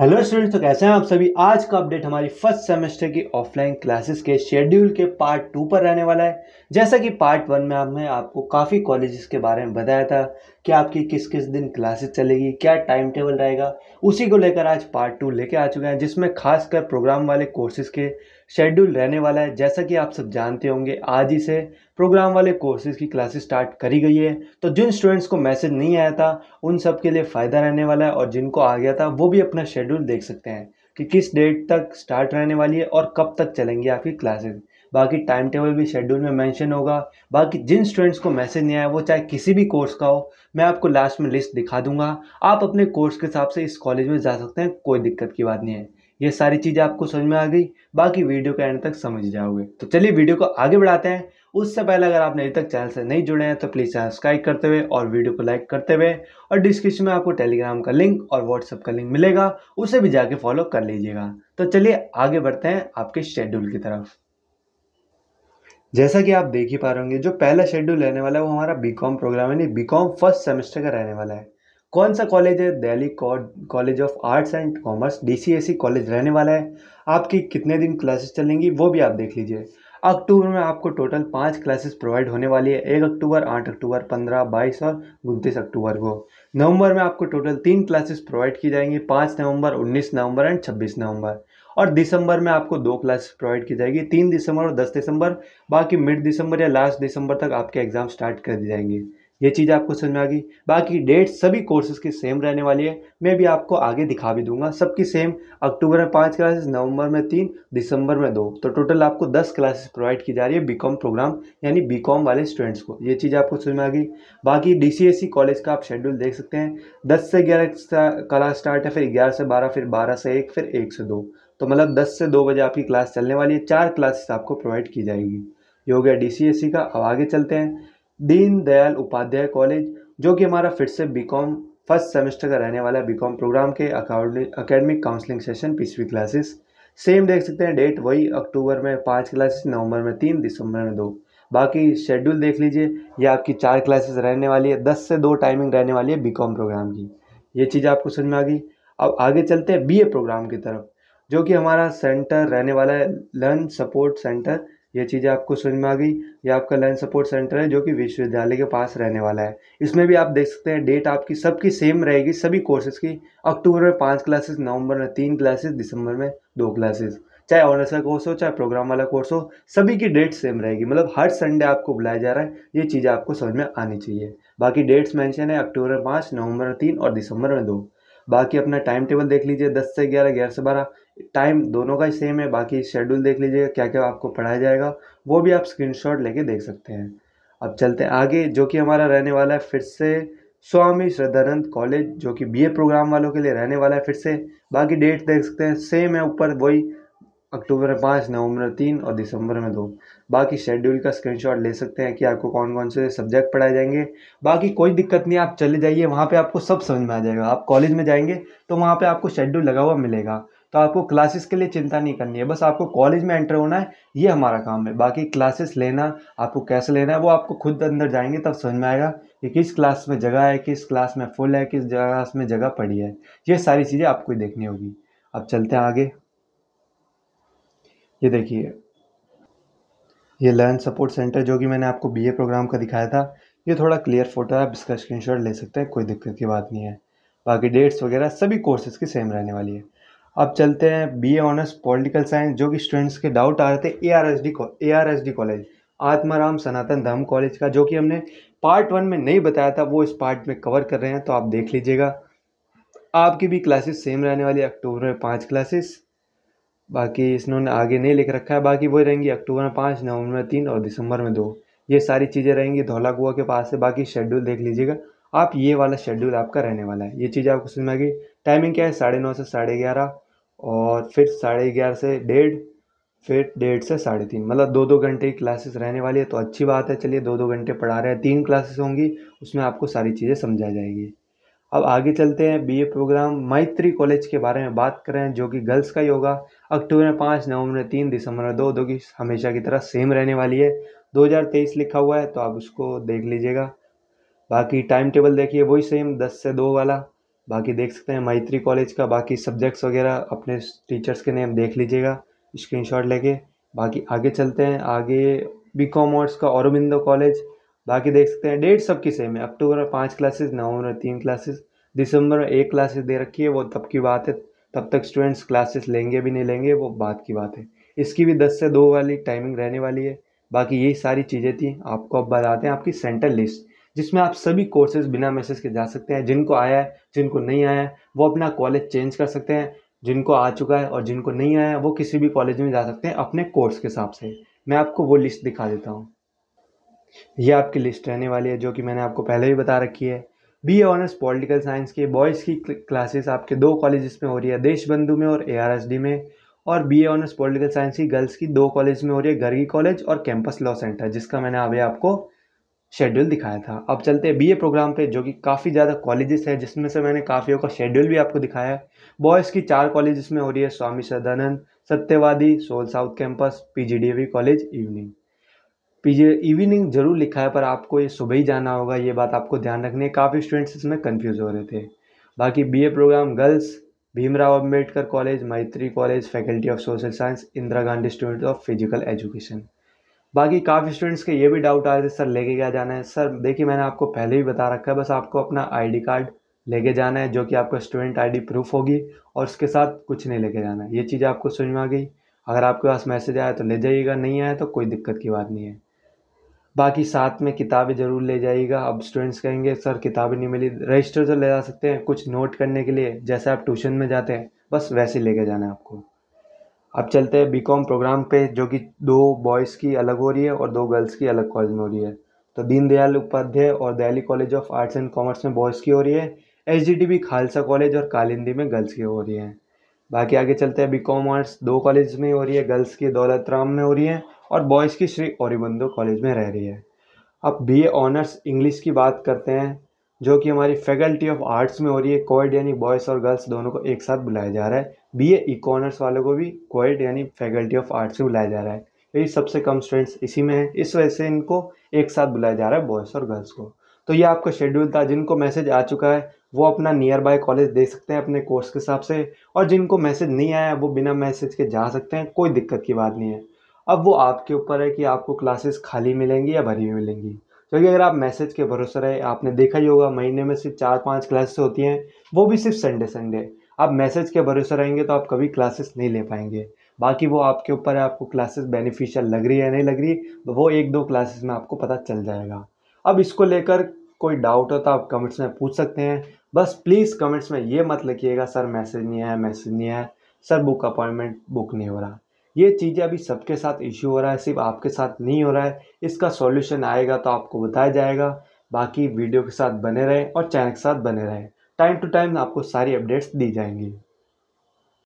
hello students तो कैसे हैं आप सभी आज का अपडेट हमारी फर्स्ट सेमेस्टर की ऑफलाइन क्लासेस के शेड्यूल के पार्ट टू पर रहने वाला है जैसा कि पार्ट वन में हमने आपको काफ़ी कॉलेजेस के बारे में बताया था कि आपकी किस किस दिन क्लासेस चलेगी क्या टाइम टेबल रहेगा उसी को लेकर आज पार्ट टू लेके आ चुके हैं जिसमें खासकर प्रोग्राम वाले कोर्सेज के शेड्यूल रहने वाला है जैसा कि आप सब जानते होंगे आज ही से प्रोग्राम वाले कोर्सेज की क्लासेस स्टार्ट करी गई है तो जिन स्टूडेंट्स को मैसेज नहीं आया था उन सब के लिए फ़ायदा रहने वाला है और जिनको आ गया था वो भी अपना शेड्यूल देख सकते हैं कि किस डेट तक स्टार्ट रहने वाली है और कब तक चलेंगी आपकी क्लासेज बाकी टाइम टेबल भी शेड्यूल में मैंशन होगा बाकी जिन स्टूडेंट्स को मैसेज नहीं आया वो चाहे किसी भी कोर्स का हो मैं आपको लास्ट में लिस्ट दिखा दूंगा आप अपने कोर्स के हिसाब से इस कॉलेज में जा सकते हैं कोई दिक्कत की बात नहीं है ये सारी चीज़ें आपको समझ में आ गई बाकी वीडियो के एंड तक समझ जाओगे तो चलिए वीडियो को आगे बढ़ाते हैं उससे पहले अगर आपने अभी तक चैनल से नहीं जुड़े हैं तो प्लीज़ सब्सक्राइब करते हुए और वीडियो को लाइक करते हुए और डिस्क्रिप्शन में आपको टेलीग्राम का लिंक और व्हाट्सअप का लिंक मिलेगा उसे भी जाके फॉलो कर लीजिएगा तो चलिए आगे बढ़ते हैं आपके शेड्यूल की तरफ जैसा कि आप देख ही पा रहे होंगे जो पहला शेड्यूल रहने वाला है वो हमारा बीकॉम प्रोग्राम यानी बीकॉम फर्स्ट सेमेस्टर का रहने वाला है कौन सा कॉलेज है Delhi college of arts and commerce D college रहने वाला है आपकी कितने दिन क्लासेस चलेंगी वो भी आप देख लीजिए अक्टूबर में आपको टोटल पाँच क्लासेस प्रोवाइड होने वाली है एक अक्टूबर आठ अक्टूबर पंद्रह बाईस और उनतीस अक्टूबर को नवंबर में आपको टोटल तीन क्लासेस प्रोवाइड की जाएंगी पाँच नवंबर उन्नीस नवंबर एंड छब्बीस नवंबर और दिसंबर में आपको दो क्लासेस प्रोवाइड की जाएगी तीन दिसंबर और दस दिसंबर बाकी मिड दिसंबर या लास्ट दिसंबर तक आपके एग्ज़ाम स्टार्ट कर दी जाएंगे ये चीज़ आपको समझ में आ गई बाकी डेट सभी कोर्सेज़ की सेम रहने वाली है मैं भी आपको आगे दिखा भी दूंगा सबकी सेम अक्टूबर में पाँच क्लासेस नवंबर में तीन दिसंबर में दो तो टोटल आपको दस क्लासेस प्रोवाइड की जा रही है बीकॉम प्रोग्राम यानी बीकॉम वाले स्टूडेंट्स को ये चीज़ आपको समझ में आ गई बाकी डी कॉलेज का आप शेड्यूल देख सकते हैं दस से ग्यारह क्लास स्टार्ट है फिर ग्यारह से बारह फिर बारह से एक फिर एक से दो तो मतलब दस से दो बजे आपकी क्लास चलने वाली है चार क्लासेस आपको प्रोवाइड की जाएगी ये हो गया डी का अब आगे चलते हैं दीनदयाल उपाध्याय कॉलेज जो कि हमारा फिर से बीकॉम फर्स्ट सेमेस्टर का रहने वाला बीकॉम प्रोग्राम के अकेडमिक काउंसलिंग सेशन पीसवी क्लासेस सेम देख सकते हैं डेट वही अक्टूबर में पाँच क्लासेस नवंबर में तीन दिसंबर में दो बाकी शेड्यूल देख लीजिए ये आपकी चार क्लासेस रहने वाली है दस से दो टाइमिंग रहने वाली है बीकॉम प्रोग्राम की ये चीज़ आपको समझ में आ गई अब आगे चलते हैं बीए प्रोग्राम की तरफ जो कि हमारा सेंटर रहने वाला है लर्न सपोर्ट सेंटर ये चीज़ें आपको समझ में आ गई ये आपका लर्न सपोर्ट सेंटर है जो कि विश्वविद्यालय के पास रहने वाला है इसमें भी आप देख सकते हैं डेट आपकी सबकी सेम रहेगी सभी कोर्सेज की अक्टूबर में पाँच क्लासेस नवंबर में तीन क्लासेस दिसंबर में दो क्लासेस चाहे ऑनर्स का कोर्स हो चाहे प्रोग्राम वाला कोर्स हो सभी की डेट सेम रहेगी मतलब हर संडे आपको बुलाया जा रहा है ये चीज़ें आपको समझ में आनी चाहिए बाकी डेट्स मेंशन है अक्टूबर में पाँच नवंबर में तीन और दिसंबर में दो बाकी अपना टाइम टेबल देख लीजिए दस से ग्यारह ग्यारह से बारह टाइम दोनों का ही सेम है बाकी शेड्यूल देख लीजिएगा क्या क्या आपको पढ़ाया जाएगा वो भी आप स्क्रीनशॉट लेके देख सकते हैं अब चलते हैं आगे जो कि हमारा रहने वाला है फिर से स्वामी श्रद्धानंद कॉलेज जो कि बीए प्रोग्राम वालों के लिए रहने वाला है फिर से बाकी डेट देख सकते हैं सेम है ऊपर वही अक्टूबर में पाँच नवंबर में तीन और दिसंबर में दो बाकी शेड्यूल का स्क्रीनशॉट ले सकते हैं कि आपको कौन कौन से सब्जेक्ट पढ़ाए जाएंगे बाकी कोई दिक्कत नहीं आप चले जाइए वहाँ पे आपको सब समझ में आ जाएगा आप कॉलेज में जाएंगे तो वहाँ पे आपको शेड्यूल लगा हुआ मिलेगा तो आपको क्लासेस के लिए चिंता नहीं करनी है बस आपको कॉलेज में एंटर होना है ये हमारा काम है बाकी क्लासेस लेना आपको कैसे लेना है वो आपको खुद अंदर जाएंगे तब समझ में आएगा कि किस क्लास में जगह है किस क्लास में फुल है किस क्लास में जगह पड़ी है ये सारी चीज़ें आपको देखनी होगी अब चलते हैं आगे ये देखिए ये लर्न सपोर्ट सेंटर जो कि मैंने आपको बीए प्रोग्राम का दिखाया था ये थोड़ा क्लियर फोटो है आप इसका स्क्रीनशॉट ले सकते हैं कोई दिक्कत की बात नहीं है बाकी डेट्स वगैरह सभी कोर्सेज़ की सेम रहने वाली है अब चलते हैं B A honours political science जो कि स्टूडेंट्स के डाउट आ रहे थे A R S D A R S D college Atmaram Sanatan Dharma college का जो कि हमने पार्ट वन में नहीं बताया था वो इस पार्ट में कवर कर रहे हैं तो आप देख लीजिएगा आपकी भी क्लासेस सेम रहने वाली है अक्टूबर में पाँच क्लासेस बाकी इन्होंने आगे नहीं लिख रखा है बाकी वही रहेंगी अक्टूबर में पाँच नवंबर में तीन और दिसंबर में दो ये सारी चीज़ें रहेंगी धौला कुआ के पास से बाकी शेड्यूल देख लीजिएगा आप ये वाला शेड्यूल आपका रहने वाला है ये चीज़ आपको समझ में टाइमिंग क्या है साढ़े नौ से साढ़े ग्यारह और फिर साढ़े ग्यारह से डेढ़ फिर डेढ़ से साढ़े तीन मतलब दो दो घंटे की क्लासेस रहने वाली है तो अच्छी बात है चलिए दो दो घंटे पढ़ा रहे हैं तीन क्लासेस होंगी उसमें आपको सारी चीज़ें समझा जाएगी अब आगे चलते हैं बीए प्रोग्राम मैत्री कॉलेज के बारे में बात करें जो कि गर्ल्स का ही होगा अक्टूबर में पाँच नवंबर में तीन दिसंबर में दो दो की हमेशा की तरह सेम रहने वाली है 2023 लिखा हुआ है तो आप उसको देख लीजिएगा बाकी टाइम टेबल देखिए वही सेम दस से दो वाला बाकी देख सकते हैं मैत्री कॉलेज का बाकी सब्जेक्ट्स वगैरह अपने टीचर्स के नेम देख लीजिएगा स्क्रीनशॉट लेके बाकी आगे चलते हैं आगे बी कॉम आर्ट्स का औरबिंदो कॉलेज बाकी देख सकते हैं डेट सबकी सेम है अक्टूबर में पाँच क्लासेस नवंबर में तीन क्लासेस दिसंबर में एक क्लासेस दे रखी है वो तब की बात है तब तक स्टूडेंट्स क्लासेस लेंगे भी नहीं लेंगे वो बात की बात है इसकी भी दस से दो वाली टाइमिंग रहने वाली है बाकी यही सारी चीज़ें थी आपको अब बताते हैं आपकी सेंटर लिस्ट जिसमें आप सभी कोर्सेज बिना मैसेज के जा सकते हैं जिनको आया है जिनको नहीं आया है वो अपना कॉलेज चेंज कर सकते हैं जिनको आ चुका है और जिनको नहीं आया है वो किसी भी कॉलेज में जा सकते हैं अपने कोर्स के हिसाब से मैं आपको वो लिस्ट दिखा देता हूँ ये आपकी लिस्ट रहने वाली है जो कि मैंने आपको पहले भी बता रखी है बी ऑनर्स पॉलिटिकल साइंस के बॉयज़ की क्लासेस आपके दो कॉलेज में हो रही है देशबंधु में और ए में और B A honours political science की गर्ल्स की दो कॉलेज में हो रही है गर्गी कॉलेज और कैंपस लॉ सेंटर जिसका मैंने अभी आपको शेड्यूल दिखाया था अब चलते हैं बीए प्रोग्राम पे जो कि काफ़ी ज़्यादा कॉलेजेस है जिसमें से मैंने काफ़ियों का शेड्यूल भी आपको दिखाया है बॉयज़ की चार कॉलेज में हो रही है Swami Sadanand Satyawadi SOL south campus PGDAV college evening PG evening जरूर लिखा है पर आपको ये सुबह ही जाना होगा ये बात आपको ध्यान रखनी है काफ़ी स्टूडेंट्स इसमें कन्फ्यूज़ हो रहे थे बाकी B program girls Bhimrao Ambedkar college Maitreyi college faculty of social science Indira Gandhi student of physical education बाकी काफ़ी स्टूडेंट्स के ये भी डाउट आ रहे थे सर लेके क्या जाना है सर देखिए मैंने आपको पहले भी बता रखा है बस आपको अपना आईडी कार्ड लेके जाना है जो कि आपका स्टूडेंट आईडी प्रूफ होगी और उसके साथ कुछ नहीं लेके जाना है ये चीज़ आपको समझ में आ गई अगर आपके पास मैसेज आया तो ले जाइएगा नहीं आया तो कोई दिक्कत की बात नहीं है बाकी साथ में किताबें ज़रूर ले जाइएगा अब स्टूडेंट्स कहेंगे सर किताबें नहीं मिली रजिस्टर तो ले जा सकते हैं कुछ नोट करने के लिए जैसे आप ट्यूशन में जाते हैं बस वैसे लेके जाना है आपको अब चलते हैं बीकॉम प्रोग्राम पे जो कि दो बॉयज़ की अलग हो रही है और दो गर्ल्स की अलग कॉलेज में हो रही है तो दीनदयाल उपाध्याय और Delhi college of arts and commerce में बॉयज़ की हो रही है एच खालसा कॉलेज और कालिंदी में गर्ल्स की हो रही है बाकी आगे चलते हैं बी कॉम आर्ट्स दो कॉलेज में हो रही है गर्ल्स की दौलत राम में हो रही है और बॉयज़ की श्री औरबंदो कॉलेज में रह रही है अब बी ऑनर्स इंग्लिश की बात करते हैं जो कि हमारी फैकल्टी ऑफ आर्ट्स में हो रही है कोएड यानी बॉयज़ और गर्ल्स दोनों को एक साथ बुलाया जा रहा है बी ए इकॉनर्स वालों को भी कोएड यानी फैकल्टी ऑफ आर्ट्स में बुलाया जा रहा है यही सबसे कम स्टूडेंट्स इसी में है इस वजह से इनको एक साथ बुलाया जा रहा है बॉयज़ और गर्ल्स को तो ये आपका शेड्यूल था जिनको मैसेज आ चुका है वो अपना नियर बाय कॉलेज देख सकते हैं अपने कोर्स के हिसाब से और जिनको मैसेज नहीं आया वो बिना मैसेज के जा सकते हैं कोई दिक्कत की बात नहीं है अब वो आपके ऊपर है कि आपको क्लासेस खाली मिलेंगी या भरी हुई मिलेंगी क्योंकि अगर आप मैसेज के भरोसे रहे आपने देखा ही होगा महीने में सिर्फ चार पाँच क्लासेस होती हैं वो भी सिर्फ संडे संडे आप मैसेज के भरोसे रहेंगे तो आप कभी क्लासेस नहीं ले पाएंगे बाकी वो आपके ऊपर है आपको क्लासेस बेनिफिशियल लग रही है नहीं लग रही तो वो एक दो क्लासेस में आपको पता चल जाएगा अब इसको लेकर कोई डाउट हो तो आप कमेंट्स में पूछ सकते हैं बस प्लीज़ कमेंट्स में ये मत लिखिएगा सर मैसेज नहीं आया मैसेज नहीं आया सर बुक अपॉइंटमेंट बुक नहीं हो रहा ये चीज़ें अभी सबके साथ इश्यू हो रहा है सिर्फ आपके साथ नहीं हो रहा है इसका सॉल्यूशन आएगा तो आपको बताया जाएगा बाकी वीडियो के साथ बने रहें और चैनल के साथ बने रहें टाइम टू टाइम आपको सारी अपडेट्स दी जाएंगी